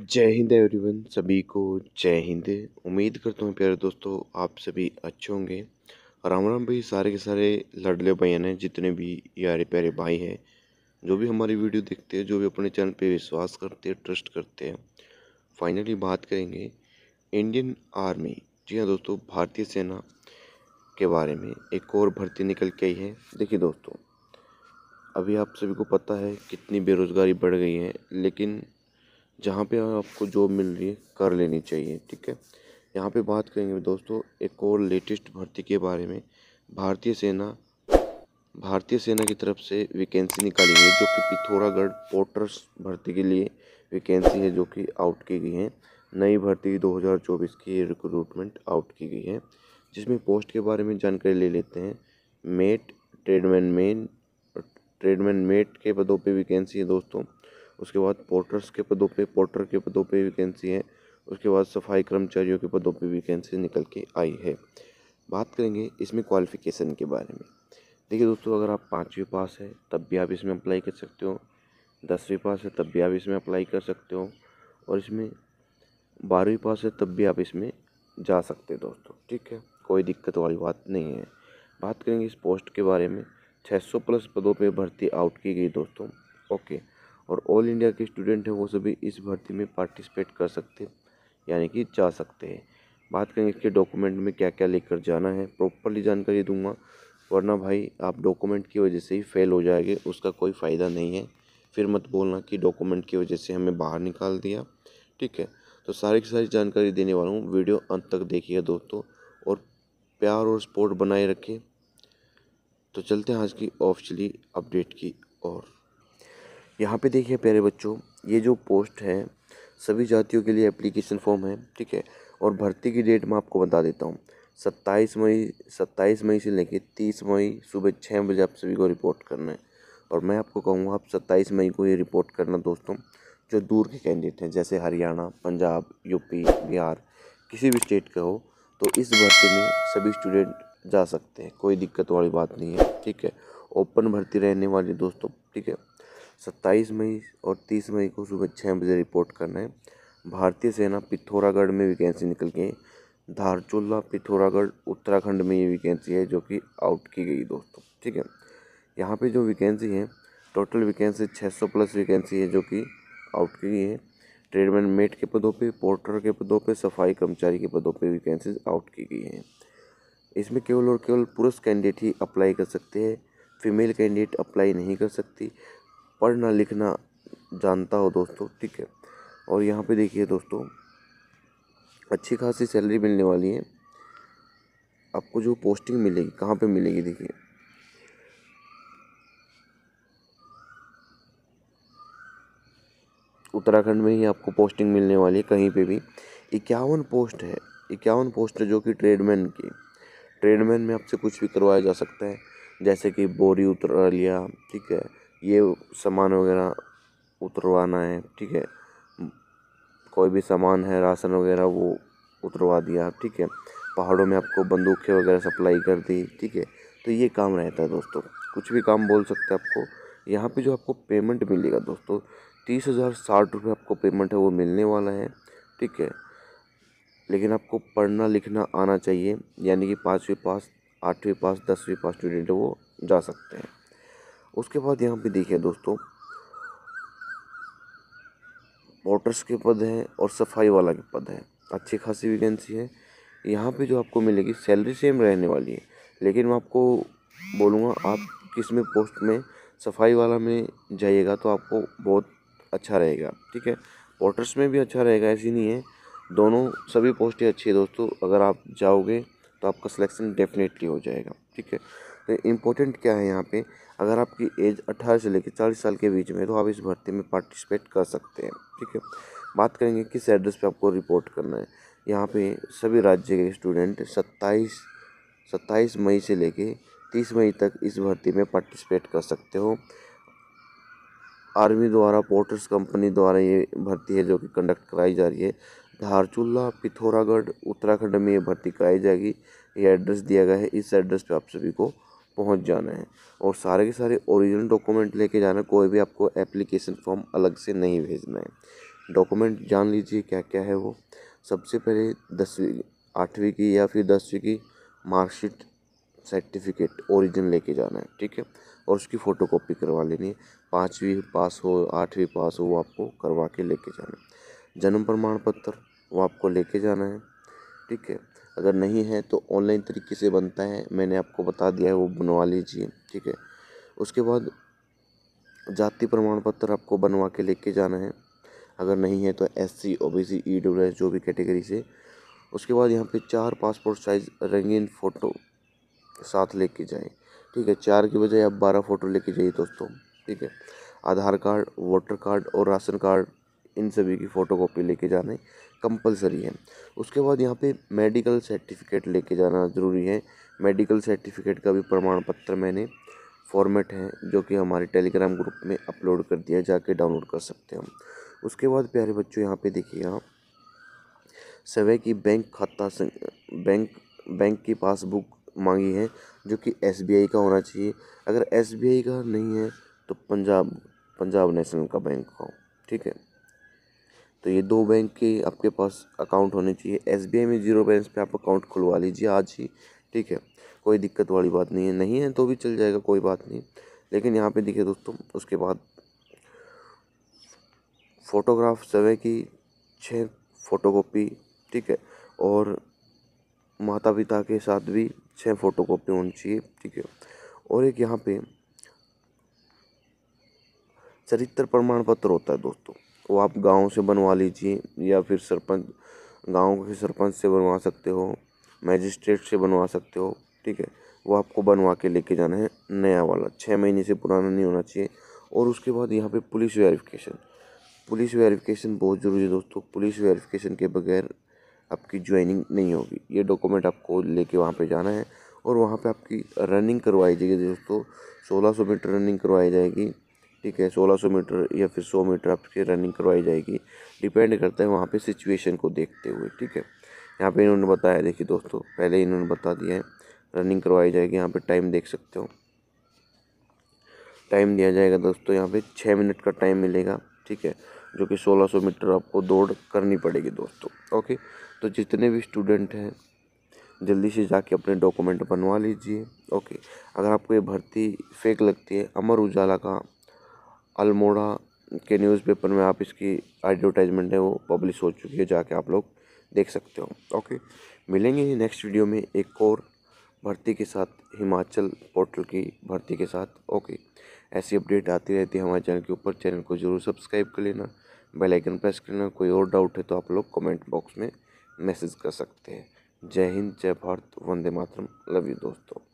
जय हिंद एवरीवन सभी को जय हिंद उम्मीद करता हूँ प्यारे दोस्तों आप सभी अच्छे होंगे राम राम भाई सारे के सारे लड़ले भैन हैं जितने भी यारे प्यारे भाई हैं जो भी हमारी वीडियो देखते हैं जो भी अपने चैनल पे विश्वास करते हैं ट्रस्ट करते हैं फाइनली बात करेंगे इंडियन आर्मी जी हाँ दोस्तों भारतीय सेना के बारे में एक और भर्ती निकल के आई है देखिए दोस्तों अभी आप सभी को पता है कितनी बेरोज़गारी बढ़ गई है लेकिन जहाँ पे आपको जॉब मिल रही है कर लेनी चाहिए ठीक है यहाँ पे बात करेंगे दोस्तों एक और लेटेस्ट भर्ती के बारे में भारतीय सेना भारतीय सेना की तरफ से वैकेंसी निकाली गई जो कि पिथौरागढ़ पोर्टर्स भर्ती के लिए वैकेंसी है जो कि आउट की गई है नई भर्ती 2024 की रिक्रूटमेंट आउट की गई है जिसमें पोस्ट के बारे में जानकारी ले लेते हैं mate tradesman main tradesman mate के पदों पे वैकेंसी है दोस्तों उसके बाद पोर्टर्स के पदों पे पोर्टर के पदों पे वैकेंसी है उसके बाद सफाई कर्मचारियों के पदों पे वैकेंसी निकल के आई है बात करेंगे इसमें क्वालिफ़िकेशन के बारे में देखिए दोस्तों अगर आप पाँचवीं पास है तब भी आप इसमें अप्लाई कर सकते हो दसवीं पास है तब भी आप इसमें अप्लाई कर सकते हो और इसमें बारहवीं पास है तब भी आप इसमें जा सकते हैं दोस्तों ठीक है कोई दिक्कत वाली बात नहीं है बात करेंगे इस पोस्ट के बारे में 600 प्लस पदों पे भर्ती आउट की गई दोस्तों ओके और ऑल इंडिया के स्टूडेंट हैं वो सभी इस भर्ती में पार्टिसिपेट कर सकते हैं यानी कि जा सकते हैं बात करेंगे इसके डॉक्यूमेंट में क्या क्या लेकर जाना है प्रॉपरली जानकारी दूंगा वरना भाई आप डॉक्यूमेंट की वजह से ही फेल हो जाएंगे उसका कोई फ़ायदा नहीं है फिर मत बोलना कि डॉक्यूमेंट की वजह से हमें बाहर निकाल दिया ठीक है तो सारी की सारी जानकारी देने वाला हूँ वीडियो अंत तक देखिएगा दोस्तों और प्यार और सपोर्ट बनाए रखें तो चलते हैं आज की ऑफिशली अपडेट की और यहाँ पे देखिए प्यारे बच्चों ये जो पोस्ट है सभी जातियों के लिए एप्लीकेशन फॉर्म है ठीक है और भर्ती की डेट मैं आपको बता देता हूँ सत्ताईस मई सत्ताईस मई से लेके तीस मई सुबह छः बजे आप सभी को रिपोर्ट करना है और मैं आपको कहूँगा आप सत्ताईस मई को ये रिपोर्ट करना दोस्तों जो दूर के कैंडिडेट हैं जैसे हरियाणा पंजाब यूपी बिहार किसी भी स्टेट का हो तो इस भर्ती में सभी स्टूडेंट जा सकते हैं कोई दिक्कत वाली बात नहीं है ठीक है ओपन भर्ती रहने वाली दोस्तों ठीक है सत्ताईस मई और तीस मई को सुबह छः बजे रिपोर्ट करना है भारतीय सेना पिथौरागढ़ में वैकेंसी निकल गई है पिथौरागढ़ उत्तराखंड में ये वैकेंसी है जो कि आउट की गई दोस्तों ठीक है यहाँ पे जो वैकेंसी है टोटल वैकेंसी 600 प्लस वैकेंसी है जो कि आउट की गई है ट्रेडमैन मेट के पदों पे पोर्टर के पदों पे सफाई कर्मचारी के पदों पे वैकेंसीज आउट की गई हैं इसमें केवल और केवल पुरुष कैंडिडेट ही अप्लाई कर सकते हैं फीमेल कैंडिडेट अप्लाई नहीं कर सकती पढ़ना लिखना जानता हो दोस्तों ठीक है और यहाँ पे देखिए दोस्तों अच्छी खासी सैलरी मिलने वाली है आपको जो पोस्टिंग मिलेगी कहाँ पे मिलेगी देखिए उत्तराखंड में ही आपको पोस्टिंग मिलने वाली है कहीं पे भी इक्यावन पोस्ट है इक्यावन पोस्ट है जो कि ट्रेडमैन की ट्रेडमैन में आपसे कुछ भी करवाया जा सकता है जैसे कि बोरी उतरा लिया ठीक है ये सामान वगैरह उतरवाना है ठीक है कोई भी सामान है राशन वगैरह वो उतरवा दिया ठीक है पहाड़ों में आपको बंदूकें वगैरह सप्लाई कर दी ठीक है तो ये काम रहता है दोस्तों कुछ भी काम बोल सकते हैं आपको यहाँ पे जो आपको पेमेंट मिलेगा दोस्तों तीस हज़ार साठ रुपये आपको पेमेंट है वो मिलने वाला है ठीक है लेकिन आपको पढ़ना लिखना आना चाहिए यानी कि पाँचवीं पास आठवीं पास दसवीं पास स्टूडेंट वो जा सकते हैं उसके बाद यहाँ पे देखिए दोस्तों वोटर्स के पद हैं और सफाई वाला के पद हैं अच्छी खासी वैकेंसी है यहाँ पे जो आपको मिलेगी सैलरी सेम रहने वाली है लेकिन मैं आपको बोलूँगा आप किस में पोस्ट में सफाई वाला में जाइएगा तो आपको बहुत अच्छा रहेगा ठीक है वोटर्स में भी अच्छा रहेगा ऐसी नहीं है दोनों सभी पोस्टें अच्छी है दोस्तों अगर आप जाओगे तो आपका सिलेक्शन डेफिनेटली हो जाएगा ठीक है तो इम्पोर्टेंट क्या है यहाँ पे अगर आपकी एज अट्ठारह से लेकर चालीस साल के बीच में तो आप इस भर्ती में पार्टिसिपेट कर सकते हैं ठीक है बात करेंगे किस एड्रेस पे आपको रिपोर्ट करना है यहाँ पे सभी राज्य के स्टूडेंट सत्ताईस सत्ताईस मई से लेके तीस मई तक इस भर्ती में पार्टिसिपेट कर सकते हो आर्मी द्वारा पोर्टर्स कंपनी द्वारा ये भर्ती है जो कि कंडक्ट कराई जा रही है धारचूल्ला पिथौरागढ़ उत्तराखंड में ये भर्ती कराई जाएगी ये एड्रेस दिया गया है इस एड्रेस पे आप सभी को पहुंच जाना है और सारे के सारे ओरिजिनल डॉक्यूमेंट लेके जाना कोई भी आपको एप्लीकेशन फॉर्म अलग से नहीं भेजना है डॉक्यूमेंट जान लीजिए क्या क्या है वो सबसे पहले दसवीं आठवीं की या फिर दसवीं की मार्कशीट सर्टिफिकेट ओरिजिन लेके जाना है ठीक है और उसकी फ़ोटो कॉपी करवा लेनी है पाँचवीं पास हो आठवीं पास हो वो आपको करवा के लेके जाना है जन्म प्रमाण पत्र वो आपको लेके जाना है ठीक है अगर नहीं है तो ऑनलाइन तरीके से बनता है मैंने आपको बता दिया है वो बनवा लीजिए ठीक है उसके बाद जाति प्रमाण पत्र आपको बनवा के लेके जाना है अगर नहीं है तो S C O B C E W S जो भी कैटेगरी से उसके बाद यहाँ पे चार पासपोर्ट साइज़ रंगीन फ़ोटो साथ लेके जाए ठीक है चार की बजाय आप बारह फ़ोटो लेके जाइए दोस्तों ठीक है आधार कार्ड वोटर कार्ड और राशन कार्ड इन सभी की फ़ोटोकॉपी लेके जाने कंपलसरी है उसके बाद यहाँ पे मेडिकल सर्टिफिकेट लेके जाना ज़रूरी है मेडिकल सर्टिफिकेट का भी प्रमाण पत्र मैंने फॉर्मेट है जो कि हमारे टेलीग्राम ग्रुप में अपलोड कर दिया जाके डाउनलोड कर सकते हैं हम उसके बाद प्यारे बच्चों यहाँ पे देखिए आप सवे की बैंक खाता बैंक बैंक की पासबुक मांगी है जो कि एस का होना चाहिए अगर एस का नहीं है तो पंजाब पंजाब नेशनल का बैंक का ठीक है तो ये दो बैंक के आपके पास अकाउंट होने चाहिए एस में ज़ीरो बैलेंस पे आप अकाउंट खुलवा लीजिए आज ही ठीक है कोई दिक्कत वाली बात नहीं है नहीं है तो भी चल जाएगा कोई बात नहीं लेकिन यहाँ पे देखिए दोस्तों उसके बाद फ़ोटोग्राफ सवे की छः फ़ोटोकॉपी ठीक है और माता पिता के साथ भी छः फ़ोटोकॉपी होनी चाहिए ठीक है और एक यहाँ पे चरित्र प्रमाण पत्र होता है दोस्तों वो आप गाँव से बनवा लीजिए या फिर सरपंच गाँव के सरपंच से बनवा सकते हो मैजिस्ट्रेट से बनवा सकते हो ठीक है वो आपको बनवा के लेके जाना है नया वाला छः महीने से पुराना नहीं होना चाहिए और उसके बाद यहाँ पे पुलिस वेरिफिकेशन पुलिस वेरिफिकेशन बहुत ज़रूरी है दोस्तों पुलिस वेरिफिकेशन के बगैर आपकी ज्वाइनिंग नहीं होगी ये डॉक्यूमेंट आपको लेके वहाँ पे जाना है और वहाँ पे आपकी रनिंग करवाई जाएगी दोस्तों सोलह सौ मीटर रनिंग करवाई जाएगी ठीक है 1600 मीटर या फिर 100 मीटर आपकी रनिंग करवाई जाएगी डिपेंड करता है वहाँ पे सिचुएशन को देखते हुए ठीक है यहाँ पे इन्होंने बताया देखिए दोस्तों पहले इन्होंने बता दिया है रनिंग करवाई जाएगी यहाँ पे टाइम देख सकते हो टाइम दिया जाएगा दोस्तों यहाँ पे छः मिनट का टाइम मिलेगा ठीक है जो कि सोलह मीटर आपको दौड़ करनी पड़ेगी दोस्तों ओके तो जितने भी स्टूडेंट हैं जल्दी से जाके अपने डॉक्यूमेंट बनवा लीजिए ओके अगर आपको ये भर्ती फेक लगती है अमर उजाला का अल्मोड़ा के न्यूज़पेपर में आप इसकी एडवर्टाइजमेंट है वो पब्लिश हो चुकी है जाके आप लोग देख सकते हो ओके मिलेंगे ही नेक्स्ट वीडियो में एक और भर्ती के साथ हिमाचल पोर्टल की भर्ती के साथ ओके ऐसी अपडेट आती रहती है हमारे चैनल के ऊपर चैनल को जरूर सब्सक्राइब कर लेना बेल आइकन प्रेस कर लेना कोई और डाउट है तो आप लोग कमेंट बॉक्स में मैसेज कर सकते हैं जय हिंद जय भारत वंदे मातरम लव यू दोस्तों